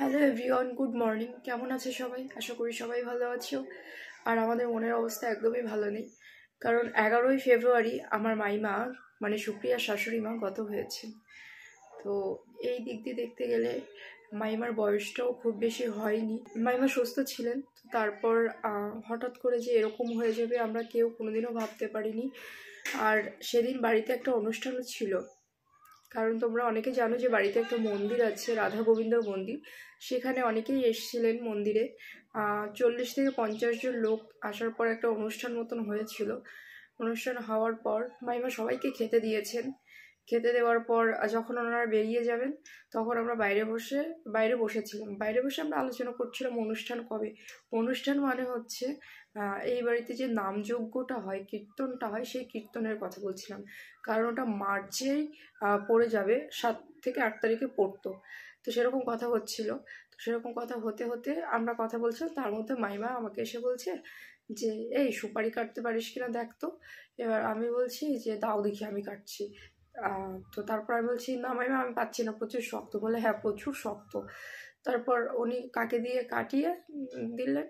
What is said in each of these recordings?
hello everyone good morning কেমন আছে সবাই আশা করি সবাই ভালো আছো আর আমাদের মনের অবস্থা একদমই ভালো নেই কারণ এগারোই ফেব্রুয়ারি আমার মাইমা মানে সুপ্রিয়া শাশুড়ি মা গত হয়েছে তো এই দিক দিয়ে দেখতে গেলে মাইমার বয়সটাও খুব বেশি হয়নি মাইমা সুস্থ ছিলেন তো তারপর হঠাৎ করে যে এরকম হয়ে যাবে আমরা কেউ কোনোদিনও ভাবতে পারিনি আর সেদিন বাড়িতে একটা অনুষ্ঠানও ছিল কারণ তোমরা অনেকে জানো যে বাড়িতে একটা মন্দির আছে রাধা গোবিন্দর মন্দির সেখানে অনেকেই এসেছিলেন মন্দিরে চল্লিশ থেকে পঞ্চাশ জন লোক আসার পর একটা অনুষ্ঠান মতন হয়েছিল অনুষ্ঠান হওয়ার পর মাইমা সবাইকে খেতে দিয়েছেন খেতে দেওয়ার পর যখন ওনারা বেরিয়ে যাবেন তখন আমরা বাইরে বসে বাইরে বসেছিলাম বাইরে বসে আমরা আলোচনা করছিলাম অনুষ্ঠান কবে অনুষ্ঠান মানে হচ্ছে এই বাড়িতে যে নামযজ্ঞটা হয় কীর্তনটা হয় সেই কীর্তনের কথা বলছিলাম কারণ ওটা মার্চেই পড়ে যাবে সাত থেকে আট তারিখে পড়তো তো সেরকম কথা হচ্ছিলো তো সেরকম কথা হতে হতে আমরা কথা বলছিলাম তার মধ্যে মাইমা আমাকে এসে বলছে যে এই সুপারি কাটতে পারিস কিনা দেখতো এবার আমি বলছি যে দাও দেখি আমি কাটছি তো তারপর আমি বলছি না ম্যাম আমি পাচ্ছি না প্রচুর শক্ত বলে হ্যাঁ প্রচুর শক্ত তারপর উনি কাকে দিয়ে কাটিয়ে দিলেন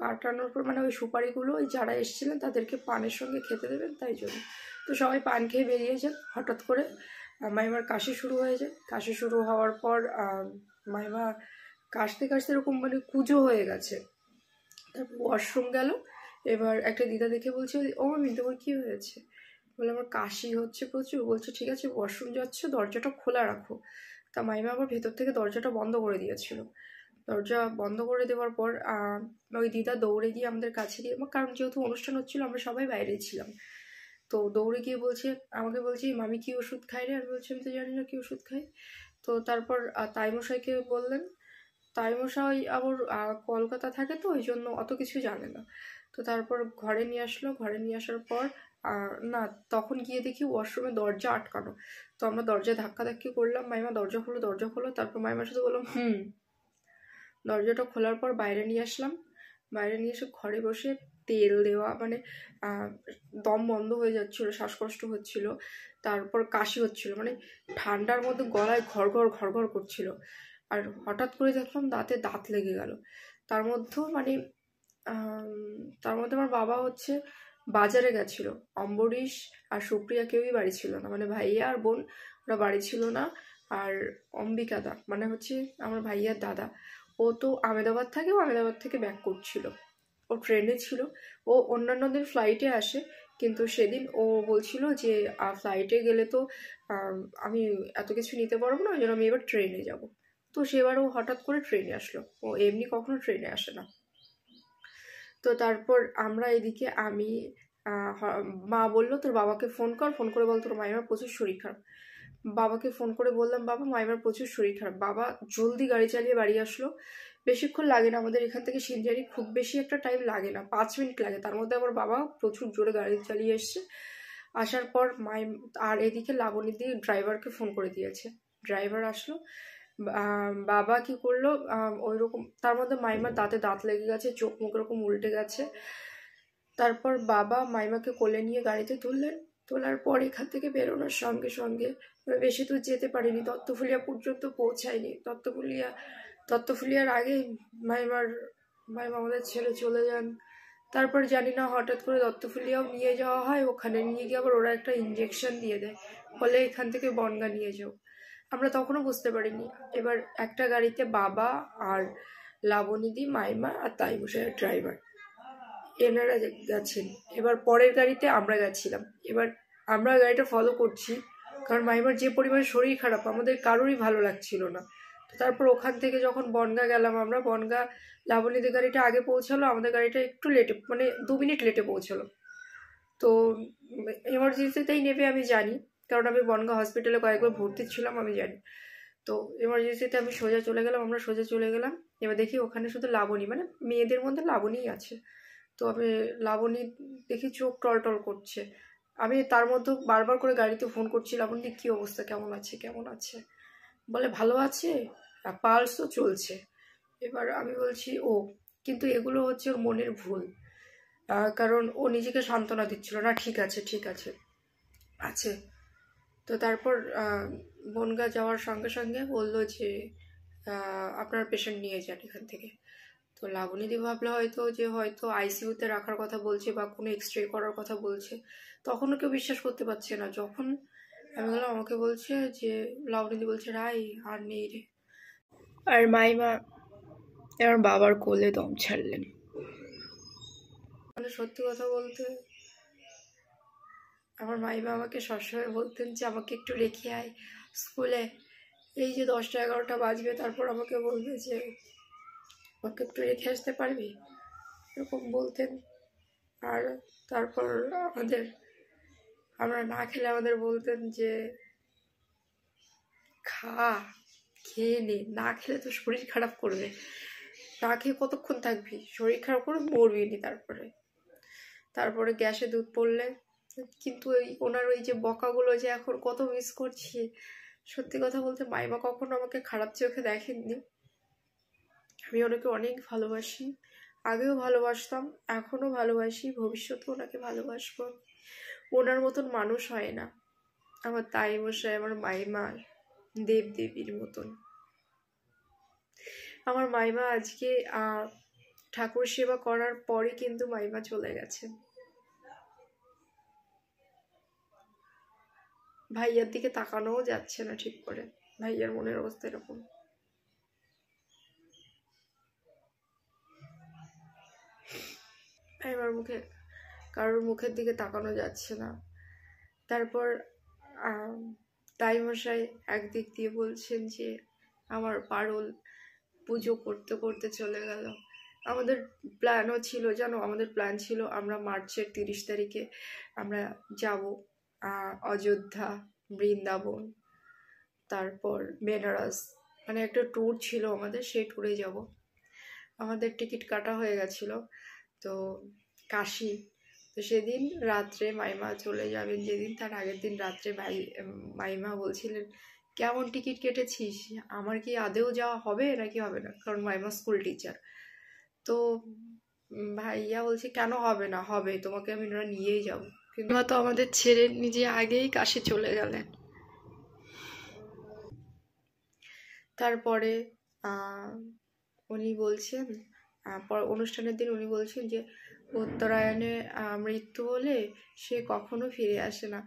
কাটানোর পর মানে ওই সুপারিগুলো ওই যারা এসেছিলেন তাদেরকে পানের সঙ্গে খেতে দেবেন তাই জন্য তো সবাই পান খেয়ে বেরিয়েছেন হঠাৎ করে মাইমার কাশি শুরু হয়ে যায় কাশি শুরু হওয়ার পর মাইমা কাশতে কাশতে এরকম মানে কুজো হয়ে গেছে তারপর ওয়াশরুম গেল এবার একটা দিদা দেখে বলছে ও মামি তোমার কী হয়েছে বলে আমার কাশি হচ্ছে প্রচুর বলছে ঠিক আছে ওয়াশরুম যাচ্ছে দরজাটা খোলা রাখো তা মাইমা আবার ভেতর থেকে দরজাটা বন্ধ করে দিয়েছিল দরজা বন্ধ করে দেওয়ার পর ওই দিদা দৌড়ে গিয়ে আমাদের কাছে গিয়ে কারণ যেহেতু অনুষ্ঠান হচ্ছিলো আমরা সবাই বাইরে ছিলাম তো দৌড়ে গিয়ে বলছে আমাকে বলছে মামি কি ওষুধ খাই রে আর বলছি আমি তো জানি না কি ওষুধ খাই তো তারপর তাইমশাইকে বললেন তাইমশাই আবার কলকাতা থাকে তো ওই জন্য অত কিছু জানে না তো তারপর ঘরে নিয়ে আসলো ঘরে নিয়ে আসার পর আর না তখন গিয়ে দেখি ওয়াশরুমে দরজা আটকানো তো আমরা দরজায় ধাক্কাধাক্কি করলাম মাইমা দরজা খোলো দরজা খোলো তারপর মাইমা শুধু বললাম হুম দরজাটা খোলার পর বাইরে নিয়ে আসলাম বাইরে নিয়ে এসে ঘরে বসে তেল দেওয়া মানে দম বন্ধ হয়ে যাচ্ছিলো শ্বাসকষ্ট হচ্ছিল তারপর কাশি হচ্ছিল মানে ঠান্ডার মধ্যে গলায় ঘর ঘর ঘর ঘর করছিল আর হঠাৎ করে দেখলাম দাঁতে দাঁত লেগে গেল তার মধ্যেও মানে তার মধ্যে আমার বাবা হচ্ছে বাজারে গেছিল অম্বরীশ আর সুপ্রিয়া কেউই বাড়ি ছিল না মানে ভাইয়া আর বোন ওরা বাড়ি ছিল না আর অম্বিকাদা মানে হচ্ছে আমার ভাইয়ার দাদা ও তো আহমেদাবাদ থাকে ও আহমেদাবাদ থেকে ব্যাক করছিল ও ট্রেনে ছিল ও অন্যান্য দিন ফ্লাইটে আসে কিন্তু সেদিন ও বলছিল যে ফ্লাইটে গেলে তো আমি এত কিছু নিতে পারবো না ওই জন্য আমি এবার ট্রেনে যাব তো সেবার ও হঠাৎ করে ট্রেনে আসলো ও এমনি কখনো ট্রেনে আসে না তো তারপর আমরা এদিকে আমি মা বললো তোর বাবাকে ফোন কর ফোন করে বল তোর মাইমার প্রচুর শরীর খারাপ বাবাকে ফোন করে বললাম বাবা মাইমার প্রচুর শরীর খারাপ বাবা জলদি গাড়ি চালিয়ে বাড়ি আসলো বেশিক্ষণ লাগে না আমাদের এখান থেকে সিনজারি খুব বেশি একটা টাইম লাগে না পাঁচ মিনিট লাগে তার মধ্যে আমার বাবা প্রচুর জোরে গাড়ি চালিয়ে এসছে আসার পর মাই আর এদিকে লাবণী দিয়ে ড্রাইভারকে ফোন করে দিয়েছে ড্রাইভার আসলো বাবা কি করলো ওই রকম তার মধ্যে মাইমার দাঁতে দাঁত লেগে গেছে চোখ মুখ রকম উল্টে গেছে তারপর বাবা মাইমাকে কোলে নিয়ে গাড়িতে তুললেন তোলার পর এখান থেকে বেরোনোর সঙ্গে সঙ্গে বেশি দূর যেতে পারিনি দত্তফুলিয়া পর্যন্ত পৌঁছায়নি দত্তফুলিয়া দত্তফুলিয়ার আগে মাইমার মাইমা আমাদের ছেলে চলে যান তারপর জানি না হঠাৎ করে দত্তফুলিয়াও নিয়ে যাওয়া হয় ওখানে নিয়ে গিয়ে আবার ওরা একটা ইঞ্জেকশন দিয়ে দেয় ফলে এখান থেকে বনগা নিয়ে যাও আমরা তখনও বুঝতে পারিনি এবার একটা গাড়িতে বাবা আর লাবণীদি মাইমা আর তাই বসে ড্রাইভার এনারা গেছেন এবার পরের গাড়িতে আমরা গেছিলাম এবার আমরা গাড়িটা ফলো করছি কারণ মাইমার যে পরিমাণে শরীর খারাপ আমাদের কারোরই ভালো লাগছিল না তারপর ওখান থেকে যখন বনগা গেলাম আমরা বনগা লাবণীদের গাড়িটা আগে পৌঁছালো আমাদের গাড়িটা একটু লেটে মানে দু মিনিট লেটে পৌঁছালো তো এমার্জেন্সিতেই নেবে আমি জানি কারণ আমি বনগাঁ হসপিটালে কয়েকবার ভর্তি ছিলাম আমি জানি তো এমার্জেন্সিতে আমি সোজা চলে গেলাম আমরা সোজা চলে গেলাম এবার দেখি ওখানে শুধু লাবণী মানে মেয়েদের মধ্যে লাবণীই আছে তো আমি লাবণী দেখি চোখ টল টল করছে আমি তার মধ্যে বারবার করে গাড়িতে ফোন করছি লাবণী কী অবস্থা কেমন আছে কেমন আছে বলে ভালো আছে পালসও চলছে এবার আমি বলছি ও কিন্তু এগুলো হচ্ছে ওর মনের ভুল কারণ ও নিজেকে সান্ত্বনা দিচ্ছিল না ঠিক আছে ঠিক আছে আছে তো তারপর বনগা যাওয়ার সঙ্গে সঙ্গে বললো যে আপনার পেশেন্ট নিয়ে যান এখান থেকে তো লাবণীদি ভাবলো হয়তো যে হয়তো আইসিউতে রাখার কথা বলছে বা কোনো এক্স রে করার কথা বলছে তখনও কেউ বিশ্বাস করতে পারছে না যখন আমি বললাম আমাকে বলছে যে লাবণীদি বলছে রাই আর নেই রে আর মাইমা আমার বাবার কোলে দম ছাড়লেন মানে সত্যি কথা বলতে আমার মাইমা আমাকে সবসময় বলতেন যে আমাকে একটু রেখে আয় স্কুলে এই যে দশটা এগারোটা বাজবে তারপর আমাকে বলবে যে আমাকে একটু রেখে আসতে পারবি এরকম বলতেন আর তারপর আমাদের আমরা না খেলে আমাদের বলতেন যে খা খেয়ে নে না খেলে তো শরীর খারাপ করবে না খেয়ে কতক্ষণ থাকবি শরীর খারাপ করে মরবি নি তারপরে তারপরে গ্যাসে দুধ পড়লে কিন্তু ওই ওনার ওই যে বকাগুলো যে এখন কত মিস করছি সত্যি কথা বলতে মাইমা কখনো আমাকে খারাপ চোখে দেখেননি আমি ওনাকে অনেক ভালোবাসি আগেও ভালোবাসতাম এখনও ভালোবাসি ভবিষ্যতেও ওনাকে ভালোবাসব ওনার মতন মানুষ হয় না আমার তাই মশাই আমার মাইমা দেব দেবীর মতন আমার মাইমা আজকে ঠাকুর সেবা করার পরে কিন্তু মাইমা চলে গেছে ভাইয়ার দিকে তাকানোও যাচ্ছে না ঠিক করে ভাইয়ার মনের অবস্থা এরকম এবার মুখে কারোর মুখের দিকে তাকানো যাচ্ছে না তারপর তাই মশাই একদিক দিয়ে বলছেন যে আমার পারল পুজো করতে করতে চলে গেল আমাদের প্ল্যানও ছিল জানো আমাদের প্ল্যান ছিল আমরা মার্চের তিরিশ তারিখে আমরা যাব অযোধ্যা বৃন্দাবন তারপর বেনারস মানে একটা ট্যুর ছিল আমাদের সেই ট্যুরে যাব আমাদের টিকিট কাটা হয়ে গেছিল তো কাশি তো সেদিন রাত্রে মাইমা চলে যাবেন যেদিন তার আগের দিন রাত্রে ভাই মাইমা বলছিলেন কেমন টিকিট কেটেছিস আমার কি আদেও যাওয়া হবে নাকি হবে না কারণ মাইমা স্কুল টিচার তো ভাইয়া বলছে কেন হবে না হবে তোমাকে আমি ওরা নিয়েই যাবো কিন্তু তো আমাদের ছেড়ে নিজে আগেই কাশি চলে গেলেন তারপরে উনি বলছেন পর অনুষ্ঠানের দিন উনি বলছেন যে উত্তরায়ণে মৃত্যু হলে সে কখনো ফিরে আসে না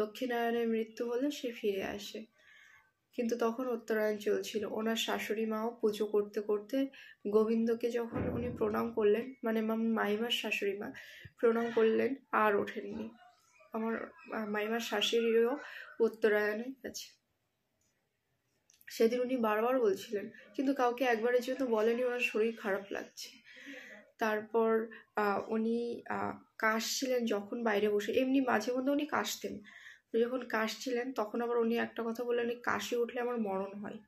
দক্ষিণায়নে মৃত্যু হলে সে ফিরে আসে কিন্তু তখন উত্তরায়ণ চলছিল ওনার শাশুড়ি মাও পুজো করতে করতে গোবিন্দকে যখন উনি প্রণাম করলেন মানে মাইমার শাশুড়ি মা প্রণাম করলেন আর ওঠেননি আমার মাইমার শাশুড়িও উত্তরায়ণে গেছে সেদিন উনি বারবার বলছিলেন কিন্তু কাউকে একবারের জন্য বলেনি ওনার শরীর খারাপ লাগছে তারপর উনি কাশছিলেন যখন বাইরে বসে এমনি মাঝে মধ্যে উনি কাশতেন তো যখন কাশছিলেন তখন আবার উনি একটা কথা বললেন কাশি উঠলে আমার মরণ হয়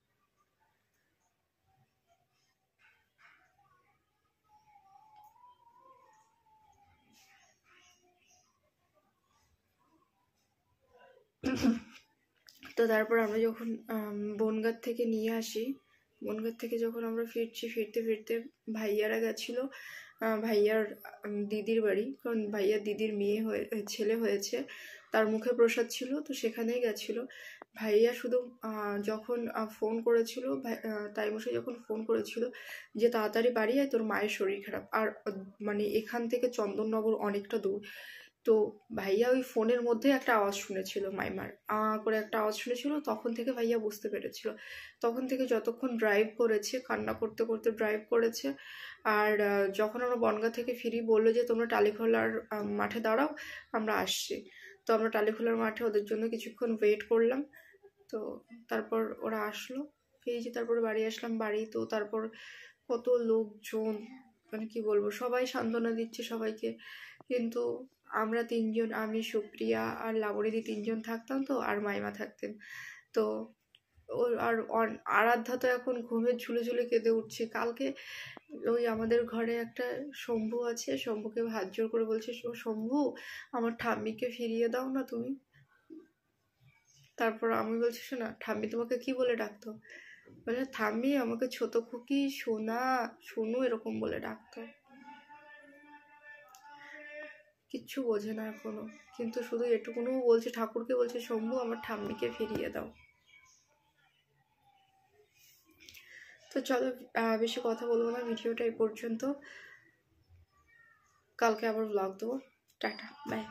তো তারপর আমরা যখন বনগাঁ থেকে নিয়ে আসি বনগাঁ থেকে যখন আমরা ফিরছি ফিরতে ফিরতে ভাইয়ারা গেছিলো ভাইয়ার দিদির বাড়ি কারণ ভাইয়ার দিদির মেয়ে হয়ে ছেলে হয়েছে তার মুখে প্রসাদ ছিল তো সেখানেই গেছিলো ভাইয়া শুধু যখন ফোন করেছিল তাই মশাই যখন ফোন করেছিল যে তাড়াতাড়ি বাড়ি আয় তোর মায়ের শরীর খারাপ আর মানে এখান থেকে চন্দননগর অনেকটা দূর তো ভাইয়া ওই ফোনের মধ্যে একটা আওয়াজ শুনেছিল মাইমার আ করে একটা আওয়াজ শুনেছিল তখন থেকে ভাইয়া বুঝতে পেরেছিল তখন থেকে যতক্ষণ ড্রাইভ করেছে কান্না করতে করতে ড্রাইভ করেছে আর যখন আমরা বনগা থেকে ফিরি বললো যে তোমরা টালিখোলার মাঠে দাঁড়াও আমরা আসছি তো আমরা টালিখোলার মাঠে ওদের জন্য কিছুক্ষণ ওয়েট করলাম তো তারপর ওরা আসলো এই যে তারপর বাড়ি আসলাম বাড়ি তো তারপর কত লোকজন মানে কি বলবো সবাই সান্ত্বনা দিচ্ছে সবাইকে কিন্তু আমরা তিনজন আমি সুপ্রিয়া আর লাবণীদি তিনজন থাকতাম তো আর মাইমা থাকতেন তো ওর আর আরাধ্যা তো এখন ঘুমে ঝুলে ঝুলে কেঁদে উঠছে কালকে ওই আমাদের ঘরে একটা শম্ভু আছে শম্ভুকে হাত জোর করে বলছে ও শম্ভু আমার ঠাম্মিকে ফিরিয়ে দাও না তুমি তারপর আমি বলছি শোনা ঠাম্মি তোমাকে কি বলে ডাকতো বলে ঠাম্মি আমাকে ছোট খুকি সোনা সোনু এরকম বলে ডাকতো কিচ্ছু বোঝে না এখনো কিন্তু শুধু এটুকুনও বলছে ঠাকুরকে বলছে শম্ভু আমার ঠাম্মিকে ফিরিয়ে দাও তো চলো বেশি কথা বলবো না ভিডিওটা এই পর্যন্ত কালকে আবার ব্লগ দেবো টাটা বাই